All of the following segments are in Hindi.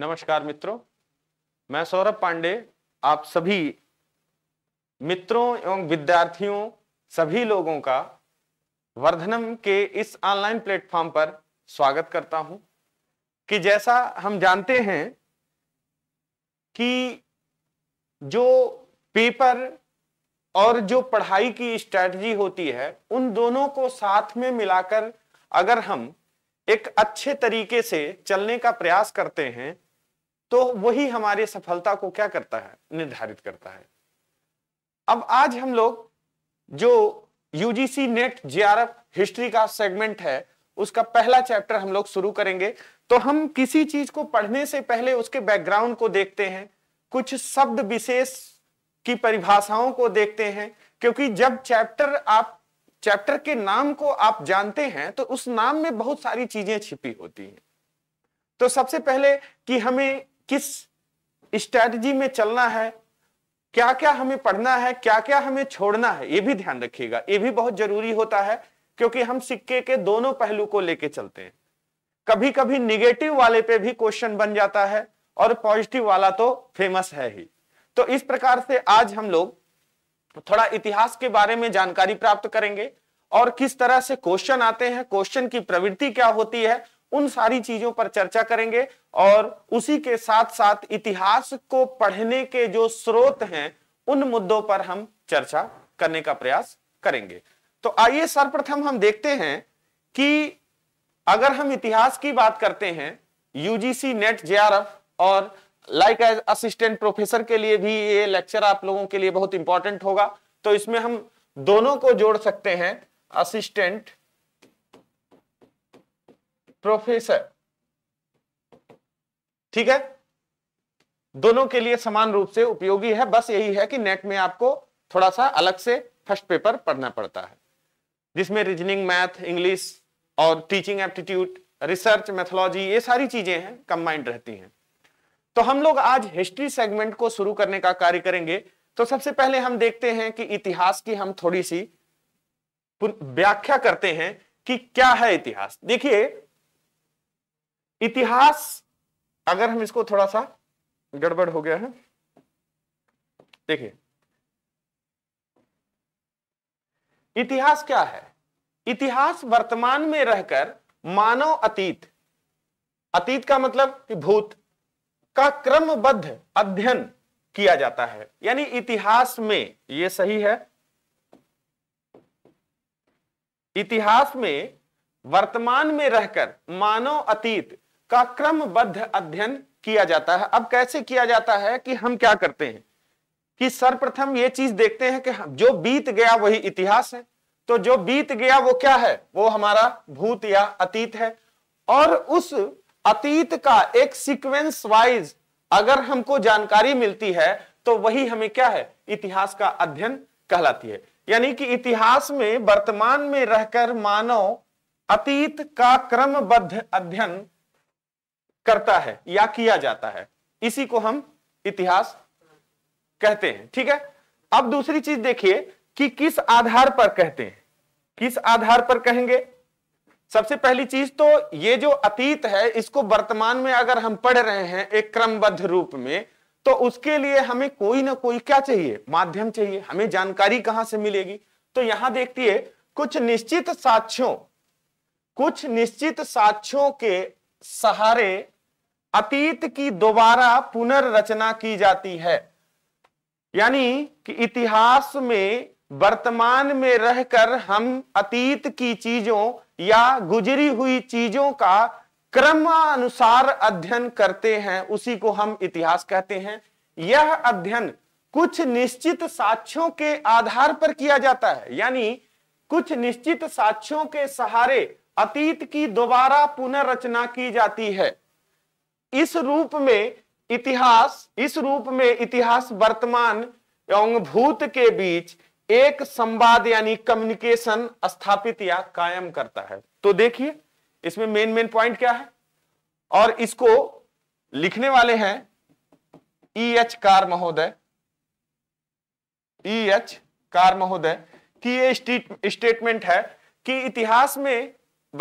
नमस्कार मित्रों मैं सौरभ पांडे आप सभी मित्रों एवं विद्यार्थियों सभी लोगों का वर्धनम के इस ऑनलाइन प्लेटफॉर्म पर स्वागत करता हूं कि जैसा हम जानते हैं कि जो पेपर और जो पढ़ाई की स्ट्रैटेजी होती है उन दोनों को साथ में मिलाकर अगर हम एक अच्छे तरीके से चलने का प्रयास करते हैं तो वही हमारे सफलता को क्या करता है निर्धारित करता है अब आज हम लोग जो यूजीसी नेट जीआरएफ हिस्ट्री का सेगमेंट है उसका पहला चैप्टर हम लोग शुरू करेंगे तो हम किसी चीज को पढ़ने से पहले उसके बैकग्राउंड को देखते हैं कुछ शब्द विशेष की परिभाषाओं को देखते हैं क्योंकि जब चैप्टर आप चैप्टर के नाम को आप जानते हैं तो उस नाम में बहुत सारी चीजें छिपी होती हैं तो सबसे पहले कि हमें किस स्ट्रैटेजी में चलना है क्या क्या हमें पढ़ना है क्या क्या हमें छोड़ना है ये भी ध्यान रखिएगा ये भी बहुत जरूरी होता है क्योंकि हम सिक्के के दोनों पहलू को लेके चलते हैं कभी कभी निगेटिव वाले पे भी क्वेश्चन बन जाता है और पॉजिटिव वाला तो फेमस है ही तो इस प्रकार से आज हम लोग थोड़ा इतिहास के बारे में जानकारी प्राप्त करेंगे और किस तरह से क्वेश्चन आते हैं क्वेश्चन की प्रवृत्ति क्या होती है उन सारी चीजों पर चर्चा करेंगे और उसी के साथ साथ इतिहास को पढ़ने के जो स्रोत हैं उन मुद्दों पर हम चर्चा करने का प्रयास करेंगे तो आइए सर्वप्रथम हम देखते हैं कि अगर हम इतिहास की बात करते हैं यूजीसी नेट जे और लाइक एज असिस्टेंट प्रोफेसर के लिए भी ये लेक्चर आप लोगों के लिए बहुत इंपॉर्टेंट होगा तो इसमें हम दोनों को जोड़ सकते हैं असिस्टेंट प्रोफेसर ठीक है दोनों के लिए समान रूप से उपयोगी है बस यही है कि नेट में आपको थोड़ा सा अलग से फर्स्ट पेपर पढ़ना पड़ता है जिसमें रीजनिंग मैथ इंग्लिश और टीचिंग एप्टीट्यूड रिसर्च मैथोलॉजी ये सारी चीजें हैं कंबाइंड रहती हैं तो हम लोग आज हिस्ट्री सेगमेंट को शुरू करने का कार्य करेंगे तो सबसे पहले हम देखते हैं कि इतिहास की हम थोड़ी सी व्याख्या करते हैं कि क्या है इतिहास देखिए इतिहास अगर हम इसको थोड़ा सा गड़बड़ हो गया है देखिए इतिहास क्या है इतिहास वर्तमान में रहकर मानव अतीत अतीत का मतलब कि भूत का क्रमबद्ध अध्ययन किया जाता है यानी इतिहास में यह सही है इतिहास में वर्तमान में रहकर मानव अतीत का क्रमबद्ध अध्ययन किया जाता है अब कैसे किया जाता है कि हम क्या करते हैं कि सर्वप्रथम ये चीज देखते हैं कि जो बीत गया वही इतिहास है तो जो बीत गया वो क्या है वो हमारा भूत या अतीत है और उस अतीत का एक सीक्वेंस वाइज अगर हमको जानकारी मिलती है तो वही हमें क्या है इतिहास का अध्ययन कहलाती है यानी कि इतिहास में वर्तमान में रहकर मानव अतीत का क्रमबद्ध अध्ययन करता है या किया जाता है इसी को हम इतिहास कहते हैं ठीक है अब दूसरी चीज देखिए कि किस आधार पर कहते हैं किस आधार पर कहेंगे सबसे पहली चीज तो ये जो अतीत है इसको वर्तमान में अगर हम पढ़ रहे हैं एक क्रमबद्ध रूप में तो उसके लिए हमें कोई ना कोई क्या चाहिए माध्यम चाहिए हमें जानकारी कहां से मिलेगी तो यहां देखिए कुछ निश्चित साक्ष्यों कुछ निश्चित साक्ष्यों के सहारे अतीत की दोबारा पुनर्रचना की जाती है यानी कि इतिहास में वर्तमान में रहकर हम अतीत की चीजों या गुजरी हुई चीजों का क्रमानुसार अध्ययन करते हैं उसी को हम इतिहास कहते हैं यह अध्ययन कुछ निश्चित साक्ष्यों के आधार पर किया जाता है यानी कुछ निश्चित साक्ष्यों के सहारे अतीत की दोबारा पुनर्रचना की जाती है इस रूप में इतिहास इस रूप में इतिहास वर्तमान एवं भूत के बीच एक संवाद यानी कम्युनिकेशन स्थापित या कायम करता है तो देखिए इसमें मेन मेन पॉइंट क्या है और इसको लिखने वाले हैं ई एच कार महोदय ई एच कार महोदय की ये स्टेटमेंट है कि इतिहास में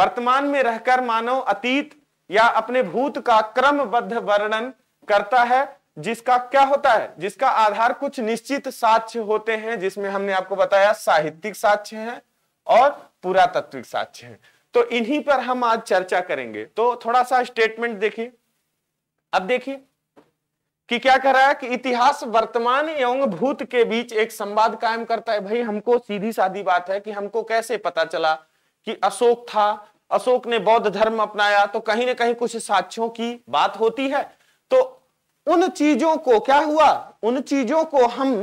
वर्तमान में रहकर मानव अतीत या अपने भूत का क्रमबद्ध वर्णन करता है जिसका क्या होता है जिसका आधार कुछ निश्चित साक्ष्य होते हैं जिसमें हमने आपको बताया साहित्यिक साक्ष्य हैं और पुरातत्विक साक्ष्य हैं तो इन्हीं पर हम आज चर्चा करेंगे तो थोड़ा सा स्टेटमेंट देखिए अब देखिए कि क्या कर रहा है कि इतिहास वर्तमान एवं भूत के बीच एक संवाद कायम करता है भाई हमको सीधी साधी बात है कि हमको कैसे पता चला कि अशोक था अशोक ने बौद्ध धर्म अपनाया तो कहीं ना कहीं कुछ साक्ष्यों की बात होती है तो उन चीजों को क्या हुआ उन चीजों को हम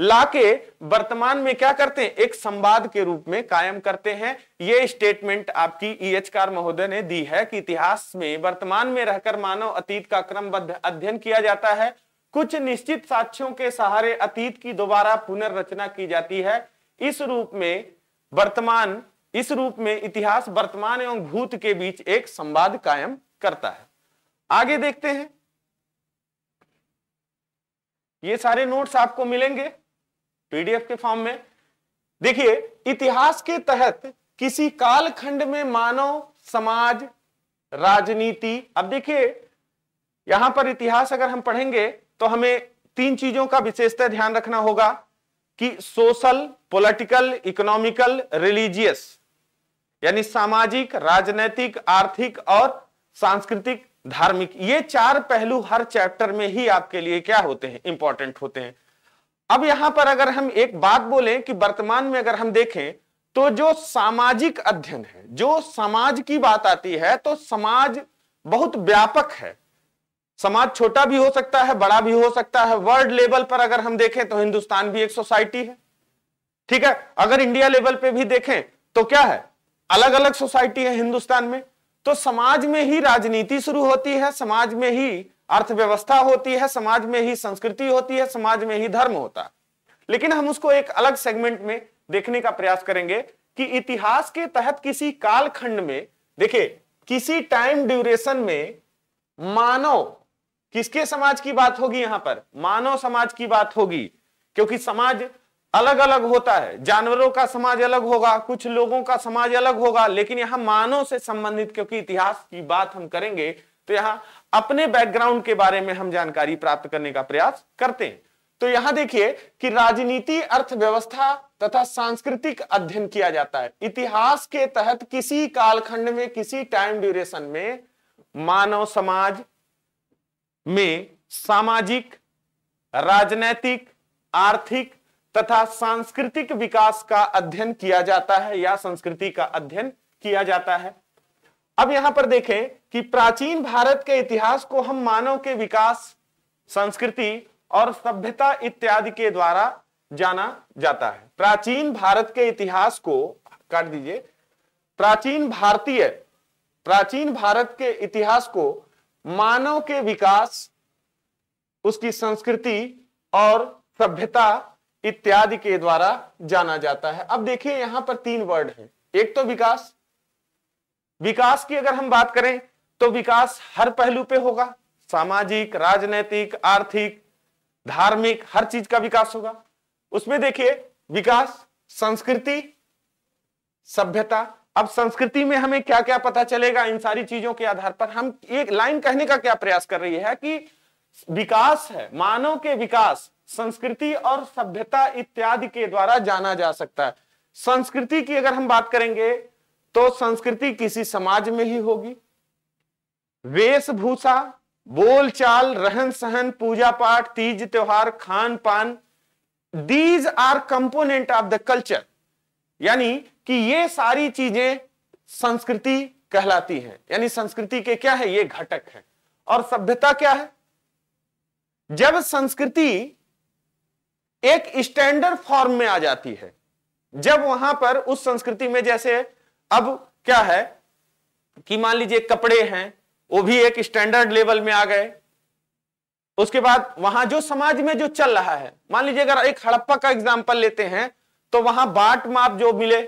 लाके वर्तमान में क्या करते हैं एक संवाद के रूप में कायम करते हैं ये स्टेटमेंट आपकी ई एच कार महोदय ने दी है कि इतिहास में वर्तमान में रहकर मानव अतीत का क्रमबद्ध अध्ययन किया जाता है कुछ निश्चित साक्ष्यों के सहारे अतीत की दोबारा पुनर्रचना की जाती है इस रूप में वर्तमान इस रूप में इतिहास वर्तमान एवं भूत के बीच एक संवाद कायम करता है आगे देखते हैं ये सारे नोट्स आपको मिलेंगे पीडीएफ के फॉर्म में देखिए इतिहास के तहत किसी कालखंड में मानव समाज राजनीति अब देखिए यहां पर इतिहास अगर हम पढ़ेंगे तो हमें तीन चीजों का विशेषता ध्यान रखना होगा कि सोशल पॉलिटिकल इकोनॉमिकल रिलीजियस यानी सामाजिक राजनैतिक आर्थिक और सांस्कृतिक धार्मिक ये चार पहलू हर चैप्टर में ही आपके लिए क्या होते हैं इंपॉर्टेंट होते हैं अब यहां पर अगर हम एक बात बोलें कि वर्तमान में अगर हम देखें तो जो सामाजिक अध्ययन है जो समाज की बात आती है तो समाज बहुत व्यापक है समाज छोटा भी हो सकता है बड़ा भी हो सकता है वर्ल्ड लेवल पर अगर हम देखें तो हिंदुस्तान भी एक सोसाइटी है ठीक है अगर इंडिया लेवल पे भी देखें तो क्या है अलग अलग सोसाइटी है हिंदुस्तान में तो समाज में ही राजनीति शुरू होती है समाज में ही अर्थव्यवस्था होती है समाज में ही संस्कृति होती है समाज में ही धर्म होता है लेकिन हम उसको एक अलग सेगमेंट में देखने का प्रयास करेंगे कि इतिहास के तहत किसी कालखंड में देखिए किसी टाइम ड्यूरेशन में मानव किसके समाज की बात होगी यहां पर मानव समाज की बात होगी क्योंकि समाज अलग अलग होता है जानवरों का समाज अलग होगा कुछ लोगों का समाज अलग होगा लेकिन यहां मानव से संबंधित क्योंकि इतिहास की बात हम करेंगे तो यहां अपने बैकग्राउंड के बारे में हम जानकारी प्राप्त करने का प्रयास करते हैं तो यहां देखिए कि राजनीति अर्थव्यवस्था तथा सांस्कृतिक अध्ययन किया जाता है इतिहास के तहत किसी कालखंड में किसी टाइम ड्यूरेशन में मानव समाज में सामाजिक राजनैतिक आर्थिक तथा सांस्कृतिक विकास का अध्ययन किया जाता है या संस्कृति का अध्ययन किया जाता है अब यहां पर देखें कि प्राचीन भारत के इतिहास को हम मानव के विकास संस्कृति और सभ्यता इत्यादि के द्वारा जाना जाता है प्राचीन भारत के इतिहास को काट दीजिए प्राचीन भारतीय प्राचीन भारत के इतिहास को मानव के विकास उसकी संस्कृति और सभ्यता इत्यादि के द्वारा जाना जाता है अब देखिए यहां पर तीन वर्ड हैं एक तो विकास विकास की अगर हम बात करें तो विकास हर पहलू पे होगा सामाजिक राजनैतिक आर्थिक धार्मिक हर चीज का विकास होगा उसमें देखिए विकास संस्कृति सभ्यता अब संस्कृति में हमें क्या क्या पता चलेगा इन सारी चीजों के आधार पर हम एक लाइन कहने का क्या प्रयास कर रही है कि विकास है मानव के विकास संस्कृति और सभ्यता इत्यादि के द्वारा जाना जा सकता है संस्कृति की अगर हम बात करेंगे तो संस्कृति किसी समाज में ही होगी वेशभूषा बोलचाल रहन सहन पूजा पाठ तीज त्योहार खान पान these are component of the culture यानी कि ये सारी चीजें संस्कृति कहलाती हैं यानी संस्कृति के क्या है ये घटक है और सभ्यता क्या है जब संस्कृति एक स्टैंडर्ड फॉर्म में आ जाती है जब वहां पर उस संस्कृति में जैसे अब क्या है कि मान लीजिए कपड़े हैं वो भी एक स्टैंडर्ड लेवल में आ गए उसके बाद वहां जो समाज में जो चल रहा है मान लीजिए अगर एक हड़प्पा का एग्जाम्पल लेते हैं तो वहां बाट माप जो मिले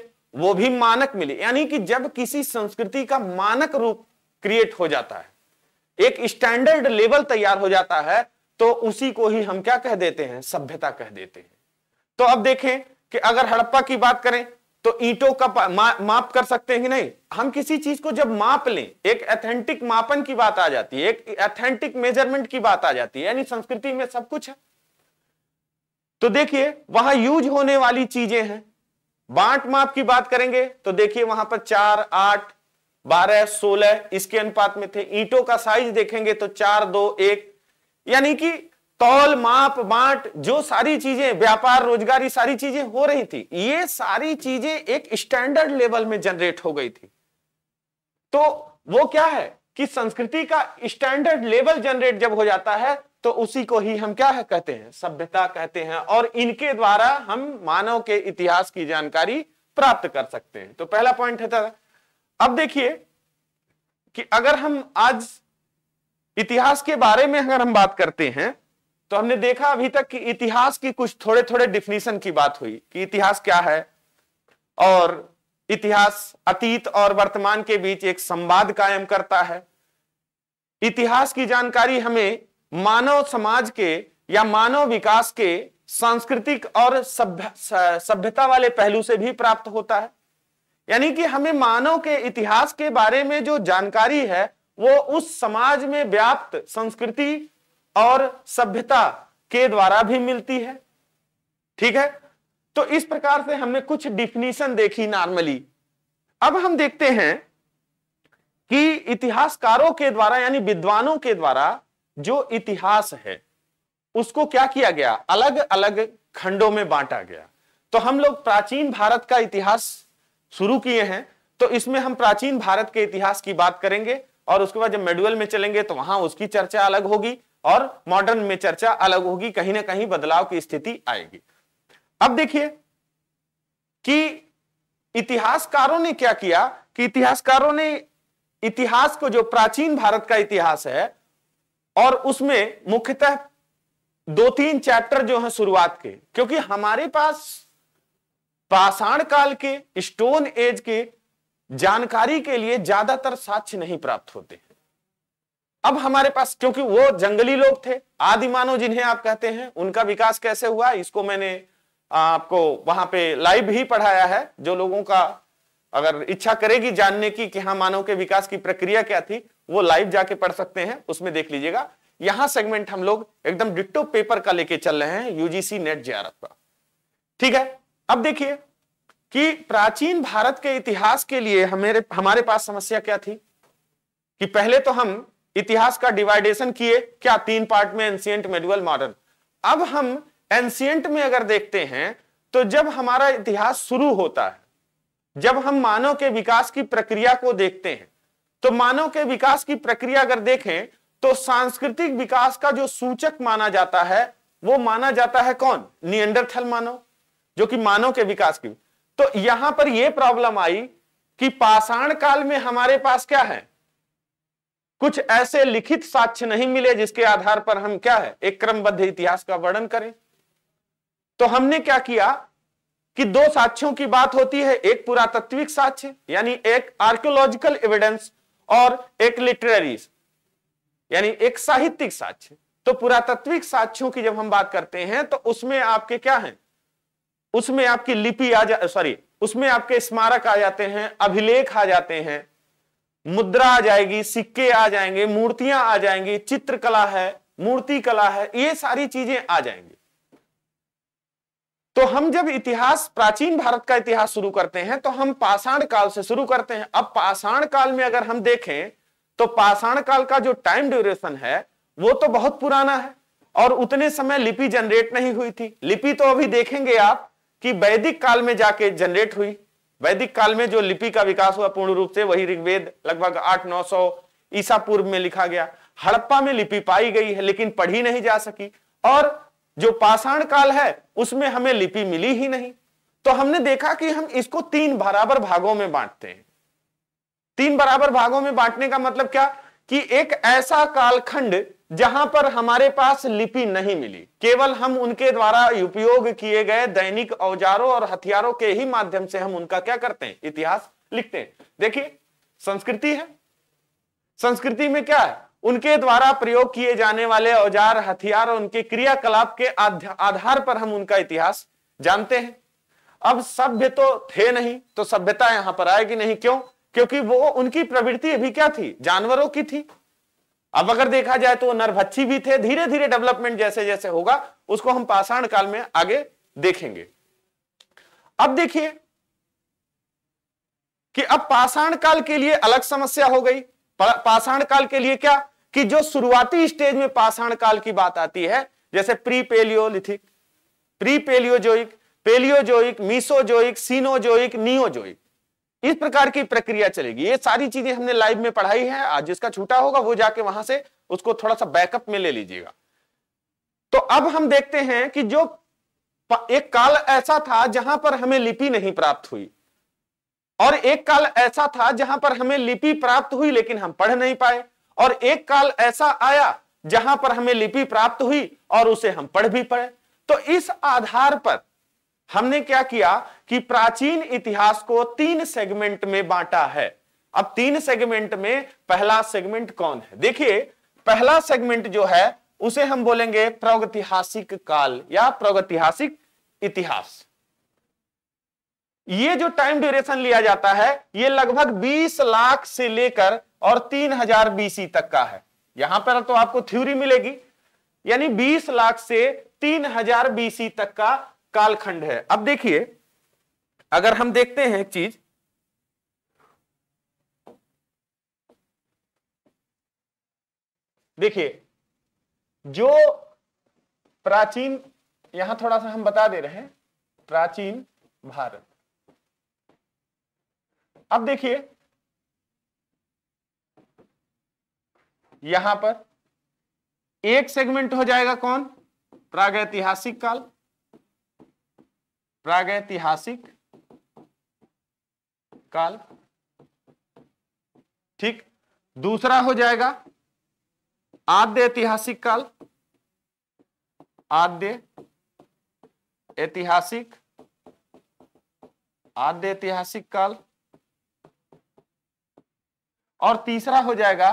वो भी मानक मिले यानी कि जब किसी संस्कृति का मानक रूप क्रिएट हो जाता है एक स्टैंडर्ड लेवल तैयार हो जाता है तो उसी को ही हम क्या कह देते हैं सभ्यता कह देते हैं तो अब देखें कि अगर हड़प्पा की बात करें तो ईटों का मा, माप कर सकते हैं कि नहीं हम किसी चीज को जब माप लें एक एथेंटिक मापन की बात आ जाती है एक एथेंटिक मेजरमेंट की बात आ जाती है यानी संस्कृति में सब कुछ है तो देखिए वहां यूज होने वाली चीजें हैं बांट माप की बात करेंगे तो देखिए वहां पर चार आठ बारह सोलह इसके अनुपात में थे ईंटों का साइज देखेंगे तो चार दो एक यानी कि तौल माप बांट जो सारी चीजें व्यापार रोजगारी सारी चीजें हो रही थी ये सारी चीजें एक स्टैंडर्ड लेवल में जनरेट हो गई थी तो वो क्या है कि संस्कृति का स्टैंडर्ड लेवल जनरेट जब हो जाता है तो उसी को ही हम क्या है कहते हैं सभ्यता कहते हैं और इनके द्वारा हम मानव के इतिहास की जानकारी प्राप्त कर सकते हैं तो पहला पॉइंट है था अब देखिए कि अगर हम आज इतिहास के बारे में अगर हम बात करते हैं तो हमने देखा अभी तक कि इतिहास की कुछ थोड़े थोड़े डिफिनीशन की बात हुई कि इतिहास क्या है और इतिहास अतीत और वर्तमान के बीच एक संवाद कायम करता है इतिहास की जानकारी हमें मानव समाज के या मानव विकास के सांस्कृतिक और सभ्य सभ्यता वाले पहलू से भी प्राप्त होता है यानी कि हमें मानव के इतिहास के बारे में जो जानकारी है वो उस समाज में व्याप्त संस्कृति और सभ्यता के द्वारा भी मिलती है ठीक है तो इस प्रकार से हमने कुछ डिफिनीशन देखी नॉर्मली अब हम देखते हैं कि इतिहासकारों के द्वारा यानी विद्वानों के द्वारा जो इतिहास है उसको क्या किया गया अलग अलग खंडों में बांटा गया तो हम लोग प्राचीन भारत का इतिहास शुरू किए हैं तो इसमें हम प्राचीन भारत के इतिहास की बात करेंगे और उसके बाद जब मेडुअल में चलेंगे तो वहां उसकी चर्चा अलग होगी और मॉडर्न में चर्चा अलग होगी कहीं ना कहीं बदलाव की स्थिति आएगी अब देखिए कि इतिहासकारों ने क्या किया कि इतिहासकारों ने इतिहास को जो प्राचीन भारत का इतिहास है और उसमें मुख्यतः दो तीन चैप्टर जो है शुरुआत के क्योंकि हमारे पास पाषाण काल के स्टोन एज के जानकारी के लिए ज्यादातर साक्ष्य नहीं प्राप्त होते हैं अब हमारे पास क्योंकि वो जंगली लोग थे आदि मानव जिन्हें आप कहते हैं उनका विकास कैसे हुआ इसको मैंने आपको वहां पे लाइव ही पढ़ाया है जो लोगों का अगर इच्छा करेगी जानने की कि हाँ मानव के विकास की प्रक्रिया क्या थी वो लाइव जाके पढ़ सकते हैं उसमें देख लीजिएगा यहां सेगमेंट हम लोग एकदम डिट्टो पेपर का लेके चल रहे हैं यूजीसी नेट जियारत का ठीक है अब देखिए कि प्राचीन भारत के इतिहास के लिए हमारे हमारे पास समस्या क्या थी कि पहले तो हम इतिहास का डिवाइडेशन किए क्या तीन पार्ट में एंशियंट मेडुअल मॉडर्न अब हम एंशियंट में अगर देखते हैं तो जब हमारा इतिहास शुरू होता है जब हम मानव के विकास की प्रक्रिया को देखते हैं तो मानव के विकास की प्रक्रिया अगर देखें तो सांस्कृतिक विकास का जो सूचक माना जाता है वो माना जाता है कौन नियंडरथल मानव जो कि मानव के विकास की तो यहां पर यह प्रॉब्लम आई कि पाषाण काल में हमारे पास क्या है कुछ ऐसे लिखित साक्ष्य नहीं मिले जिसके आधार पर हम क्या है एक क्रमबद्ध इतिहास का वर्णन करें तो हमने क्या किया कि दो साक्ष्यों की बात होती है एक पुरातत्विक साक्ष्य यानी एक आर्कियोलॉजिकल एविडेंस और एक लिटरेरी यानी एक साहित्यिक साक्ष्य तो पुरातत्विक साक्ष्यों की जब हम बात करते हैं तो उसमें आपके क्या हैं उसमें आपकी लिपि आ जा सॉरी उसमें आपके स्मारक आ जाते हैं अभिलेख आ जाते हैं मुद्रा आ जाएगी सिक्के आ जाएंगे मूर्तियां आ जाएंगी चित्रकला है मूर्ति कला है ये सारी चीजें आ जाएंगी तो हम जब इतिहास प्राचीन भारत का इतिहास शुरू करते हैं तो हम पाषाण काल से शुरू करते हैं अब पाषाण काल में अगर हम देखें तो पाषाण काल का जो टाइम ड्यूरेशन है वो तो बहुत पुराना है और उतने समय लिपि जनरेट नहीं हुई थी लिपि तो अभी देखेंगे आप कि वैदिक काल में जाके जनरेट हुई वैदिक काल में जो लिपि का विकास हुआ पूर्ण रूप से वही ऋग्वेद लगभग आठ नौ सौ ईसा पूर्व में लिखा गया हड़प्पा में लिपि पाई गई है लेकिन पढ़ी नहीं जा सकी और जो पाषाण काल है उसमें हमें लिपि मिली ही नहीं तो हमने देखा कि हम इसको तीन बराबर भागों में बांटते हैं तीन बराबर भागों में बांटने का मतलब क्या कि एक ऐसा कालखंड जहां पर हमारे पास लिपि नहीं मिली केवल हम उनके द्वारा उपयोग किए गए दैनिक औजारों और हथियारों के ही माध्यम से हम उनका क्या करते हैं इतिहास लिखते हैं देखिए संस्कृति है संस्कृति में क्या है उनके द्वारा प्रयोग किए जाने वाले औजार हथियार और उनके क्रियाकलाप के आधार पर हम उनका इतिहास जानते हैं अब सभ्य तो थे नहीं तो सभ्यता यहां पर आएगी नहीं क्यों क्योंकि वो उनकी प्रवृत्ति अभी क्या थी जानवरों की थी अब अगर देखा जाए तो नरभच्छी भी थे धीरे धीरे डेवलपमेंट जैसे जैसे होगा उसको हम पाषाण काल में आगे देखेंगे अब देखिए कि अब पाषाण काल के लिए अलग समस्या हो गई पाषाण काल के लिए क्या कि जो शुरुआती स्टेज में पाषाण काल की बात आती है जैसे pre paleolithic pre paleozoic paleozoic mesozoic cenozoic neozoic इस प्रकार की प्रक्रिया चलेगी ये सारी चीजें हमने लाइव में पढ़ाई है आज जिसका छूटा होगा वो जाके वहां से उसको थोड़ा सा बैकअप में ले लीजिएगा तो अब हम देखते हैं कि जो एक काल ऐसा था जहां पर हमें लिपि नहीं प्राप्त हुई और एक काल ऐसा था जहां पर हमें लिपि प्राप्त हुई लेकिन हम पढ़ नहीं पाए और एक काल ऐसा आया जहां पर हमें लिपि प्राप्त हुई और उसे हम पढ़ भी पड़े तो इस आधार पर हमने क्या किया कि प्राचीन इतिहास को तीन सेगमेंट में बांटा है अब तीन सेगमेंट में पहला सेगमेंट कौन है देखिए पहला सेगमेंट जो है उसे हम बोलेंगे प्रागतिहासिक काल या प्रागतिहासिक इतिहास ये जो टाइम ड्यूरेशन लिया जाता है ये लगभग 20 लाख से लेकर और 3000 बीसी तक का है यहां पर तो आपको थ्योरी मिलेगी यानी 20 लाख से 3000 बीसी तक का कालखंड है अब देखिए अगर हम देखते हैं एक चीज देखिए जो प्राचीन यहां थोड़ा सा हम बता दे रहे हैं प्राचीन भारत अब देखिए यहां पर एक सेगमेंट हो जाएगा कौन प्रागैतिहासिक काल प्रागैतिहासिक काल ठीक दूसरा हो जाएगा आद्य ऐतिहासिक काल आद्य ऐतिहासिक आद्य ऐतिहासिक काल और तीसरा हो जाएगा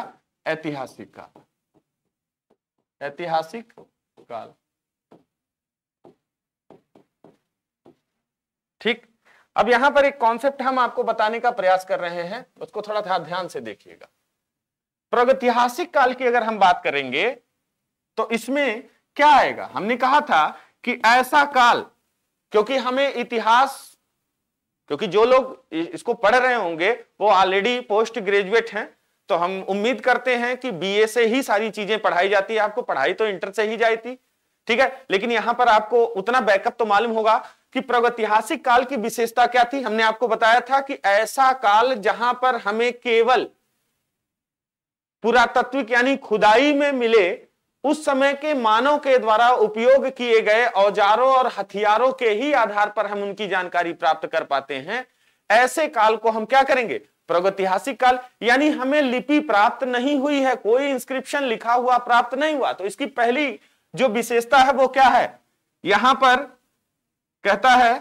ऐतिहासिक काल ऐतिहासिक काल ठीक अब यहां पर एक कॉन्सेप्ट हम आपको बताने का प्रयास कर रहे हैं उसको थोड़ा ध्यान से देखिएगा प्रगतिहासिक काल की अगर हम बात करेंगे तो इसमें क्या आएगा हमने कहा था कि ऐसा काल क्योंकि हमें इतिहास क्योंकि जो लोग इसको पढ़ रहे होंगे वो ऑलरेडी पोस्ट ग्रेजुएट हैं तो हम उम्मीद करते हैं कि बीए से ही सारी चीजें पढ़ाई जाती है आपको पढ़ाई तो इंटर से ही जाती ठीक है लेकिन यहां पर आपको उतना बैकअप तो मालूम होगा कि प्रगतिहासिक काल की विशेषता क्या थी हमने आपको बताया था कि ऐसा काल जहां पर हमें केवल पुरातत्विक यानी खुदाई में मिले उस समय के मानव के द्वारा उपयोग किए गए औजारों और हथियारों के ही आधार पर हम उनकी जानकारी प्राप्त कर पाते हैं ऐसे काल को हम क्या करेंगे प्रगतिहासिक काल यानी हमें लिपि प्राप्त नहीं हुई है कोई इंस्क्रिप्शन लिखा हुआ प्राप्त नहीं हुआ तो इसकी पहली जो विशेषता है वो क्या है यहां पर कहता है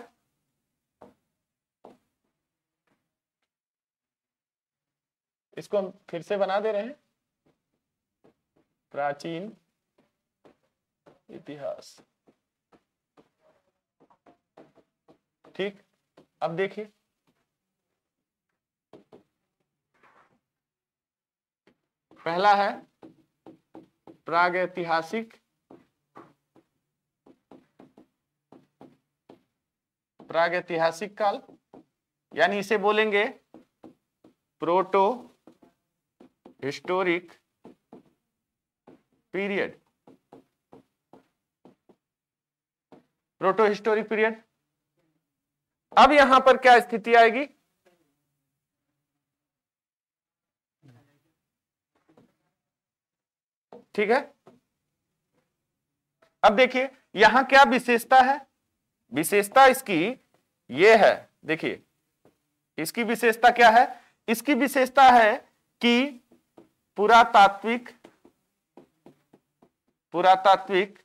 इसको हम फिर से बना दे रहे हैं प्राचीन इतिहास ठीक अब देखिए पहला है प्रागैतिहासिक प्रागैतिहासिक काल यानी इसे बोलेंगे proto historic period proto historic period अब यहां पर क्या स्थिति आएगी ठीक है अब देखिए यहां क्या विशेषता है विशेषता इसकी ये है देखिए इसकी विशेषता क्या है इसकी विशेषता है कि पुरातात्विक पुरातात्विक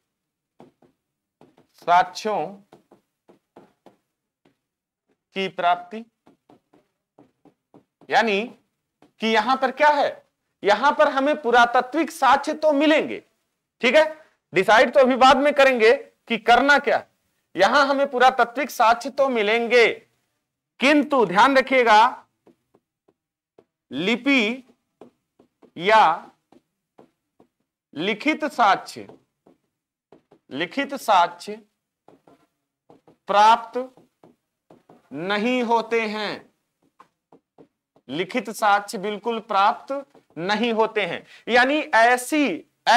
साक्ष्यों की प्राप्ति यानी कि यहां पर क्या है यहां पर हमें पुरातात्विक साक्ष्य तो मिलेंगे ठीक है डिसाइड तो अभी बाद में करेंगे कि करना क्या है यहां हमें पुरातत्विक साक्ष्य तो मिलेंगे किंतु ध्यान रखिएगा लिपि या लिखित साक्ष्य लिखित साक्ष्य प्राप्त नहीं होते हैं लिखित साक्ष्य बिल्कुल प्राप्त नहीं होते हैं यानी ऐसी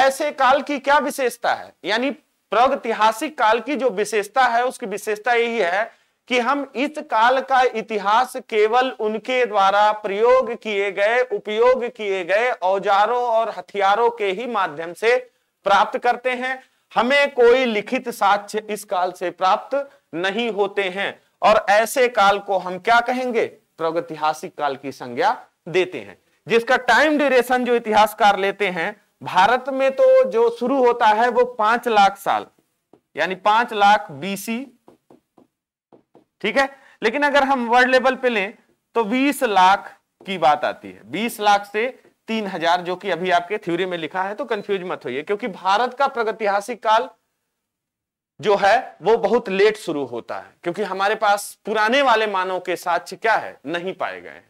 ऐसे काल की क्या विशेषता है यानी प्रागतिहासिक काल की जो विशेषता है उसकी विशेषता यही है कि हम इस काल का इतिहास केवल उनके द्वारा प्रयोग किए गए उपयोग किए गए औजारों और हथियारों के ही माध्यम से प्राप्त करते हैं हमें कोई लिखित साक्ष्य इस काल से प्राप्त नहीं होते हैं और ऐसे काल को हम क्या कहेंगे प्रागतिहासिक काल की संज्ञा देते हैं जिसका टाइम ड्यूरेशन जो इतिहासकार लेते हैं भारत में तो जो शुरू होता है वो पांच लाख साल यानी पांच लाख बीसी ठीक है लेकिन अगर हम वर्ल्ड लेवल पे लें तो बीस लाख की बात आती है बीस लाख से तीन हजार जो कि अभी आपके थ्योरी में लिखा है तो कंफ्यूज मत होइए क्योंकि भारत का प्रगतिहासिक काल जो है वो बहुत लेट शुरू होता है क्योंकि हमारे पास पुराने वाले मानव के साक्ष क्या है नहीं पाए गए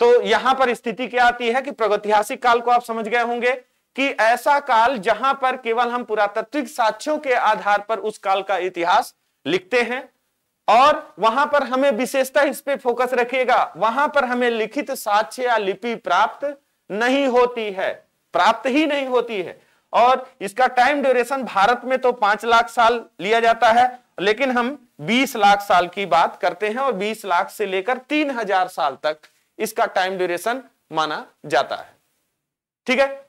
तो यहां पर स्थिति क्या आती है कि प्रगतिहासिक काल को आप समझ गए होंगे कि ऐसा काल जहां पर केवल हम पुरातत्विक साक्ष्यों के आधार पर उस काल का इतिहास लिखते हैं और वहां पर हमें विशेषता इस पे फोकस रखेगा वहां पर हमें लिखित साक्ष्य या लिपि प्राप्त नहीं होती है प्राप्त ही नहीं होती है और इसका टाइम ड्यूरेशन भारत में तो पांच लाख साल लिया जाता है लेकिन हम 20 लाख साल की बात करते हैं और 20 लाख से लेकर 3000 साल तक इसका टाइम ड्यूरेशन माना जाता है ठीक है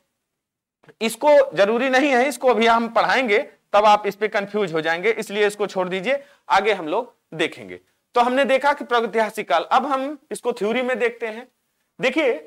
इसको जरूरी नहीं है इसको अभी हम पढ़ाएंगे तब आप इस पर कंफ्यूज हो जाएंगे इसलिए इसको छोड़ दीजिए आगे हम लोग देखेंगे तो हमने देखा कि प्रगतिहासिक काल अब हम इसको थ्योरी में देखते हैं देखिए